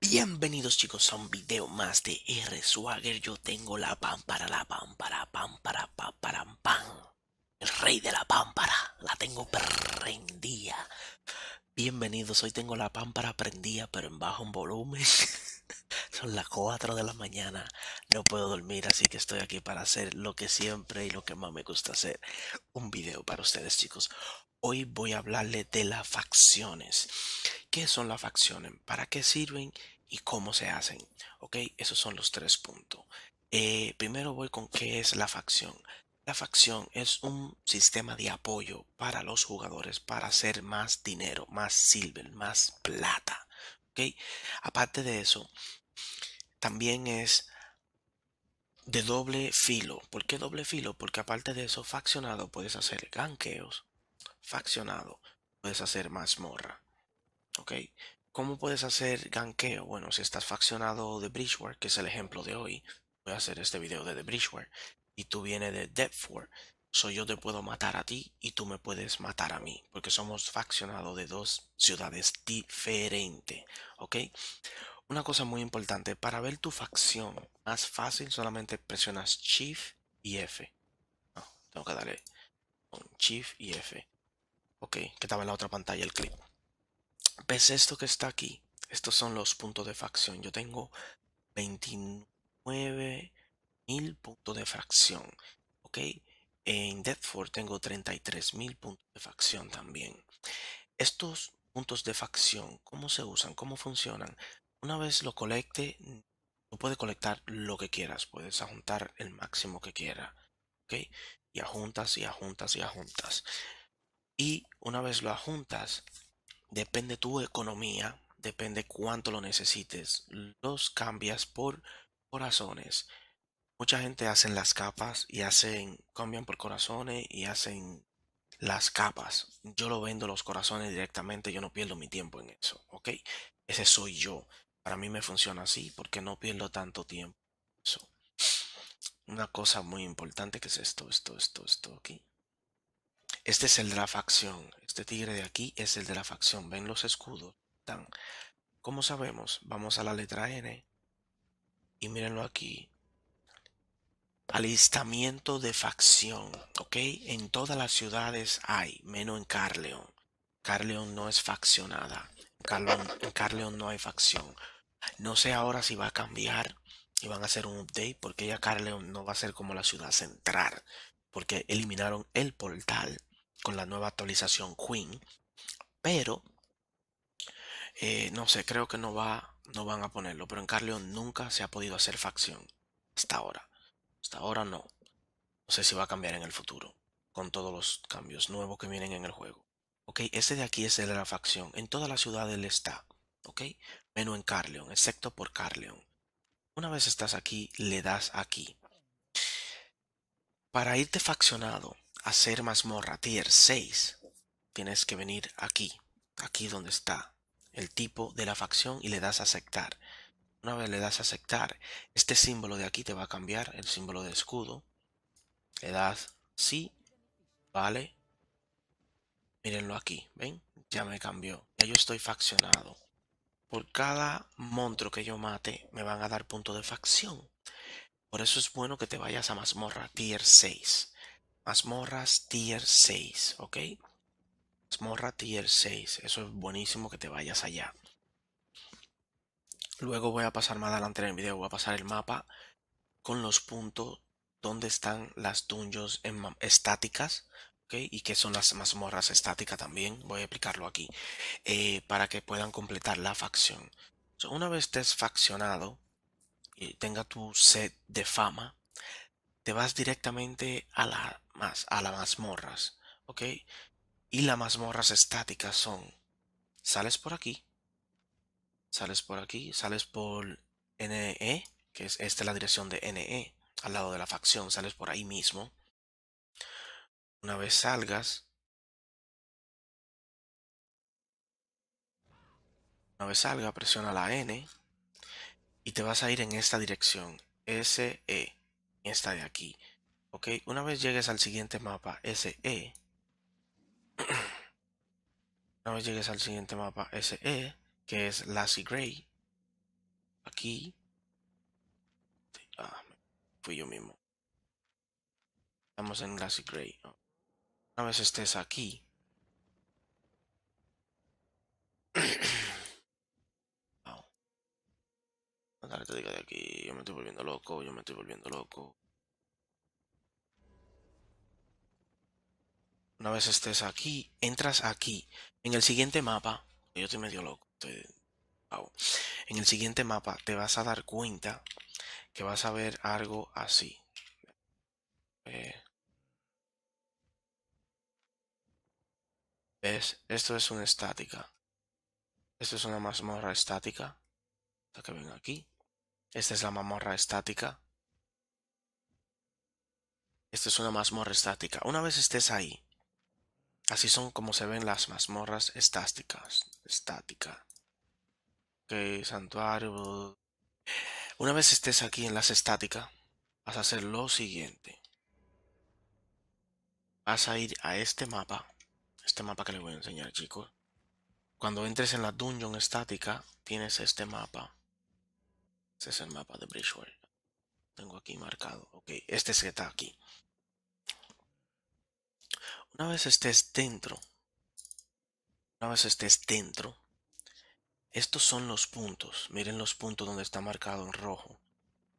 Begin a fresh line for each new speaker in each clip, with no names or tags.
Bienvenidos chicos a un video más de R Swagger. Yo tengo la pam para la pam para pam para pam para pam el rey de la pámpara. La tengo prendida. Bienvenidos, hoy tengo la pámpara prendida, pero en bajo volumen. Son las 4 de la mañana. No puedo dormir, así que estoy aquí para hacer lo que siempre y lo que más me gusta hacer. Un video para ustedes, chicos. Hoy voy a hablarles de las facciones. ¿Qué son las facciones? ¿Para qué sirven? ¿Y cómo se hacen? Ok, esos son los tres puntos. Eh, primero voy con qué es la facción. La facción es un sistema de apoyo para los jugadores para hacer más dinero, más silver, más plata. Aparte de eso, también es de doble filo. ¿Por qué doble filo? Porque aparte de eso, faccionado puedes hacer ganqueos. Faccionado puedes hacer mazmorra. ¿Ok? ¿Cómo puedes hacer ganqueo? Bueno, si estás faccionado de Bridgeware, que es el ejemplo de hoy, voy a hacer este video de The Bridgeware y tú vienes de Deptford. So yo te puedo matar a ti y tú me puedes matar a mí, porque somos faccionados de dos ciudades diferentes, ¿ok? Una cosa muy importante, para ver tu facción más fácil solamente presionas Shift y F. tengo que darle Shift y F. Ok, que estaba en la otra pantalla el clip. ¿Ves esto que está aquí? Estos son los puntos de facción. Yo tengo 29 mil puntos de fracción. ¿Ok? En Deadford tengo 33 mil puntos de facción también. Estos puntos de facción ¿cómo se usan? ¿Cómo funcionan? Una vez lo colecte, no mm, puedes colectar lo que quieras. Puedes ajuntar el máximo que quiera, ¿Ok? Y juntas y juntas y juntas. Y una vez lo ajuntas, depende tu economía, depende cuánto lo necesites. Los cambias por corazones. Mucha gente hacen las capas y hacen, cambian por corazones y hacen las capas. Yo lo vendo los corazones directamente, yo no pierdo mi tiempo en eso, ¿ok? Ese soy yo. Para mí me funciona así porque no pierdo tanto tiempo. Una cosa muy importante que es esto, esto, esto, esto aquí. Este es el de la facción. Este tigre de aquí es el de la facción. Ven los escudos. Tan. ¿Cómo sabemos? Vamos a la letra N. Y mírenlo aquí. Alistamiento de facción, ¿ok? En todas las ciudades hay, menos en Carleon. Carleon no es faccionada. Carleon, en Carleon no hay facción. No sé ahora si va a cambiar y van a hacer un update porque ya Carleon no va a ser como la ciudad central. Porque eliminaron el portal con la nueva actualización Queen. Pero, eh, no sé, creo que no, va, no van a ponerlo. Pero en Carleon nunca se ha podido hacer facción hasta ahora. Hasta ahora no. No sé si va a cambiar en el futuro, con todos los cambios nuevos que vienen en el juego. ¿Ok? Ese de aquí es el de la facción. En toda la ciudad él está. ¿Ok? Menos en Carleon, excepto por Carleon. Una vez estás aquí, le das aquí. Para irte faccionado, a ser mazmorra tier 6, tienes que venir aquí. Aquí donde está el tipo de la facción y le das a aceptar. Una vez le das a aceptar, este símbolo de aquí te va a cambiar, el símbolo de escudo. Le das sí, vale. Mírenlo aquí, ¿ven? Ya me cambió. Ya yo estoy faccionado. Por cada monstruo que yo mate, me van a dar punto de facción. Por eso es bueno que te vayas a mazmorra tier 6. Mazmorras tier 6, ¿ok? Mazmorra tier 6. Eso es buenísimo que te vayas allá. Luego voy a pasar más adelante en el video, voy a pasar el mapa con los puntos donde están las dungeons estáticas y que son las mazmorras estáticas también. Voy a explicarlo aquí eh, para que puedan completar la facción. una vez estés faccionado y tenga tu set de fama, te vas directamente a, la, a las mazmorras. ¿ok? Y las mazmorras estáticas son, sales por aquí, Sales por aquí, sales por NE, que es esta la dirección de NE, al lado de la facción, sales por ahí mismo. Una vez salgas, una vez salga, presiona la N y te vas a ir en esta dirección, SE, esta de aquí. Ok, una vez llegues al siguiente mapa, SE, una vez llegues al siguiente mapa, SE, que es Lassie Gray. Aquí. Ah, fui yo mismo. Estamos en Lassie Gray. Una vez estés aquí. te diga de aquí. Yo me estoy volviendo loco. Yo me estoy volviendo loco. Una vez estés aquí, entras aquí. En el siguiente mapa, yo estoy medio loco. En el siguiente mapa te vas a dar cuenta que vas a ver algo así. Eh. ¿Ves? Esto es una estática. Esto es una mazmorra estática. Esto que ven aquí. Esta es la mazmorra estática. Esta es una mazmorra estática. Una vez estés ahí, Así son como se ven las mazmorras estáticas. Estática. Ok, santuario. Una vez estés aquí en las estáticas, vas a hacer lo siguiente. Vas a ir a este mapa. Este mapa que le voy a enseñar, chicos. Cuando entres en la dungeon estática, tienes este mapa. Este es el mapa de Bridgewell. Tengo aquí marcado. Ok, este es que está aquí. Una vez estés dentro, una vez estés dentro, estos son los puntos. Miren los puntos donde está marcado en rojo.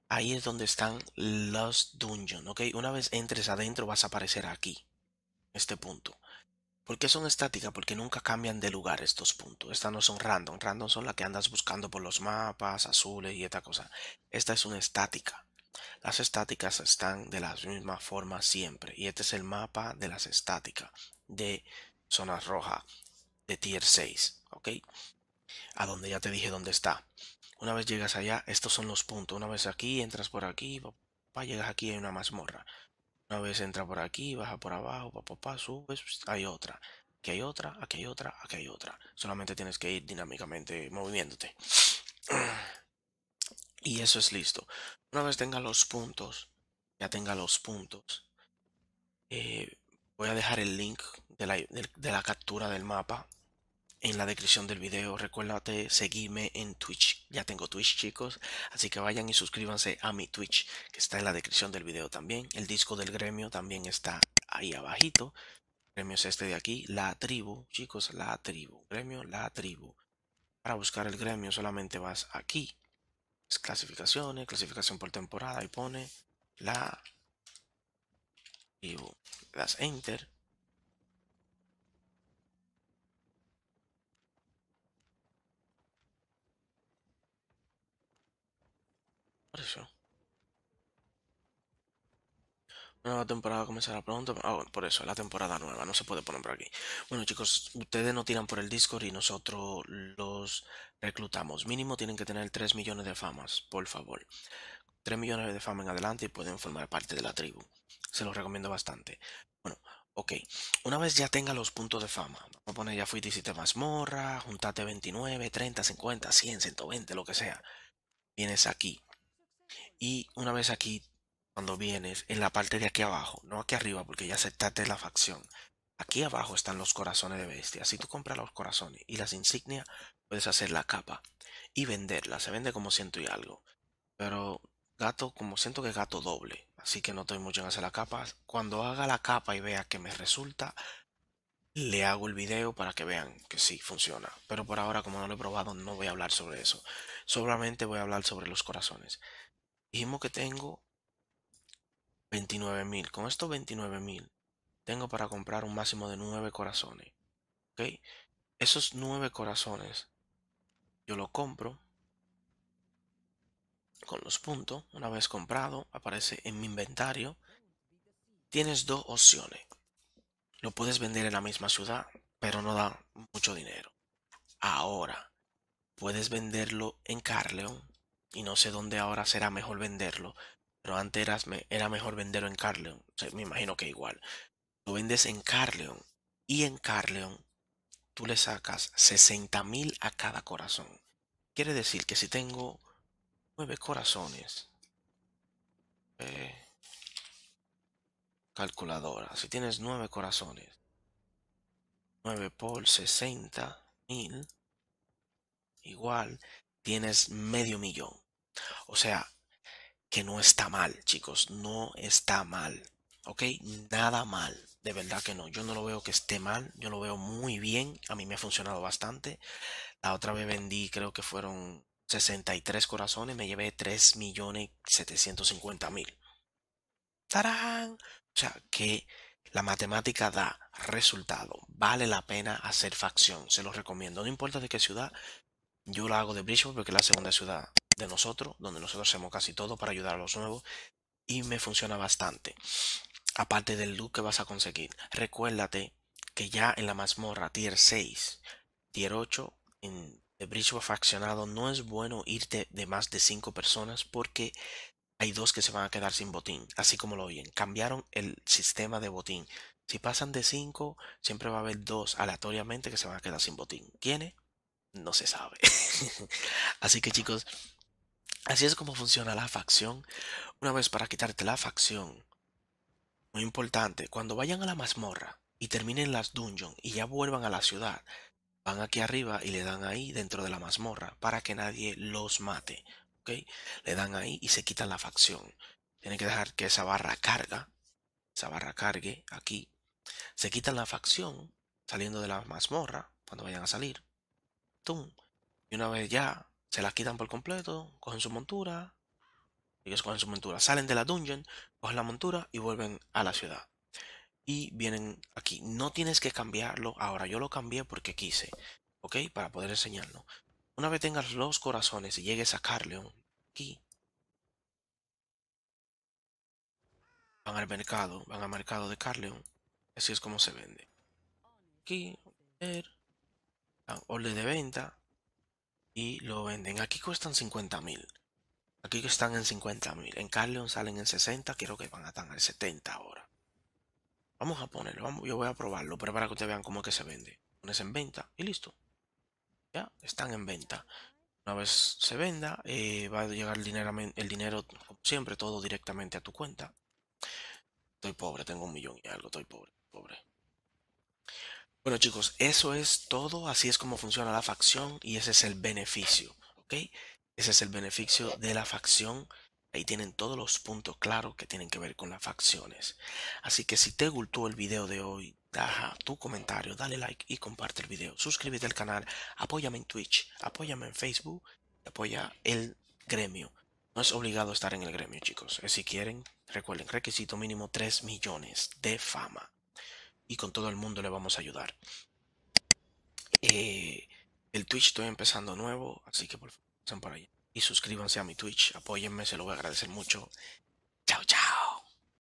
Ahí es donde están los dungeons, ¿ok? Una vez entres adentro vas a aparecer aquí, este punto. ¿Por qué son estáticas? Porque nunca cambian de lugar estos puntos. Estas no son random. Random son las que andas buscando por los mapas, azules y esta cosa. Esta es una estática. Las estáticas están de la misma forma siempre. Y este es el mapa de las estáticas de zona roja de tier 6. ¿Ok? A donde ya te dije dónde está. Una vez llegas allá, estos son los puntos. Una vez aquí, entras por aquí, papá, llegas aquí, hay una mazmorra. Una vez entra por aquí, baja por abajo, papá, subes, hay otra. que hay otra, aquí hay otra, aquí hay otra. Solamente tienes que ir dinámicamente moviéndote. Y eso es listo. Una vez tenga los puntos, ya tenga los puntos, eh, voy a dejar el link de la, captura del mapa en la descripción del video. Recuérdate seguirme en Twitch. Ya tengo Twitch, chicos. Así que vayan y suscríbanse a mi Twitch, que está en la descripción del video también. El disco del gremio también está ahí abajito. El gremio es este de aquí, La Tribu, chicos, La Tribu. Gremio, La Tribu. Para buscar el gremio solamente vas aquí clasificaciones, clasificación por temporada y pone la y las enter. Por eso nueva temporada comenzará pronto. Ah, por eso, la temporada nueva, no se puede poner por aquí. Bueno, chicos, ustedes no tiran por el Discord y nosotros los reclutamos. Mínimo tienen que tener 3 millones de famas, por favor. 3 millones de fama en adelante y pueden formar parte de la tribu. Se los recomiendo bastante. Bueno, ok. Una vez ya tenga los puntos de fama, vamos a poner ya y 17 mazmorra, juntate 29, 30, 50, 100, 120, lo que sea. Vienes aquí. Y una vez aquí cuando vienes en la parte de aquí abajo, no aquí arriba porque ya se de la facción. Aquí abajo están los corazones de bestia. Si tú compras los corazones y las insignias, puedes hacer la capa y venderla. Se vende como ciento y algo. Pero gato, como siento que gato doble. Así que no estoy mucho en hacer la capa. Cuando haga la capa y vea que me resulta, le hago el video para que vean que sí funciona. Pero por ahora, como no lo he probado, no voy a hablar sobre eso. Solamente voy a hablar sobre los corazones. Dijimos que tengo 29.000. Con estos 29.000 tengo para comprar un máximo de 9 corazones. ¿Ok? Esos 9 corazones yo lo compro con los puntos. Una vez comprado, aparece en mi inventario. Tienes dos opciones. Lo puedes vender en la misma ciudad, pero no da mucho dinero. Ahora, puedes venderlo en Carleon. Y no sé dónde ahora será mejor venderlo. Pero antes era, mejor venderlo en Carleon. me imagino que igual. Lo vendes en Carleon. Y en Carleon tú le sacas 60.000 mil a cada corazón. Quiere decir que si tengo 9 corazones. Eh, calculadora. Si tienes 9 corazones. 9 por 60 mil. Igual tienes medio millón. O sea, que no está mal, chicos, no está mal, ¿ok? Nada mal, de verdad que no, yo no lo veo que esté mal, yo lo veo muy bien, a mí me ha funcionado bastante. La otra vez vendí, creo que fueron 63 corazones, me llevé 3.750.000. ¡Tarán! O sea, que la matemática da resultado, vale la pena hacer facción, se los recomiendo, no importa de qué ciudad, yo la hago de Bridgeport porque es la segunda ciudad de nosotros, donde nosotros hacemos casi todo para ayudar a los nuevos y me funciona bastante. Aparte del loot que vas a conseguir, recuérdate que ya en la mazmorra tier 6, tier 8, en el Bridge no es bueno irte de más de 5 personas porque hay dos que se van a quedar sin botín, así como lo oyen. Cambiaron el sistema de botín. Si pasan de 5, siempre va a haber dos aleatoriamente que se van a quedar sin botín. ¿Quiénes? No se sabe. así que chicos, Así es como funciona la facción. Una vez para quitarte la facción. Muy importante, cuando vayan a la mazmorra y terminen las dungeons. y ya vuelvan a la ciudad, van aquí arriba y le dan ahí dentro de la mazmorra para que nadie los mate. Le dan ahí y se quitan la facción. Tienen que dejar que esa barra carga. Esa barra cargue aquí. Se quitan la facción saliendo de la mazmorra cuando vayan a salir. ¡Tum! Y una vez ya se la quitan por completo, cogen su montura, ellos cogen su montura, salen de la dungeon, cogen la montura y vuelven a la ciudad. Y vienen aquí. No tienes que cambiarlo ahora. Yo lo cambié porque quise. ¿Ok? Para poder enseñarlo. Una vez tengas los corazones y llegues a Carleon, aquí. Van al mercado, van al mercado de Carleon. Así es como se vende. Aquí, ver. Ah, orden de venta y lo venden. Aquí cuestan 50 mil. Aquí están en 50 mil. En Carleon salen en 60. Quiero que van a estar en 70 ahora. Vamos a ponerlo. yo voy a probarlo. Pero para que ustedes vean cómo es que se vende. Pones en venta y listo. Ya están en venta. Una vez se venda, eh, va a llegar el dinero, el dinero, siempre todo directamente a tu cuenta. Estoy pobre, tengo un millón y algo, estoy pobre, pobre. Bueno chicos, eso es todo, así es como funciona la facción y ese es el beneficio, ¿ok? Ese es el beneficio de la facción. Ahí tienen todos los puntos claros que tienen que ver con las facciones. Así que si te gustó el video de hoy, deja tu comentario, dale like y comparte el video. Suscríbete al canal, apóyame en Twitch, apóyame en Facebook, apoya el gremio. No es obligado estar en el gremio, chicos. Si quieren, recuerden, requisito mínimo 3 millones de fama y con todo el mundo le vamos a ayudar. Eh, el Twitch estoy empezando nuevo, así que por favor, pasen por allá y suscríbanse a mi Twitch, apóyenme, se lo voy a agradecer mucho. Chao, chao.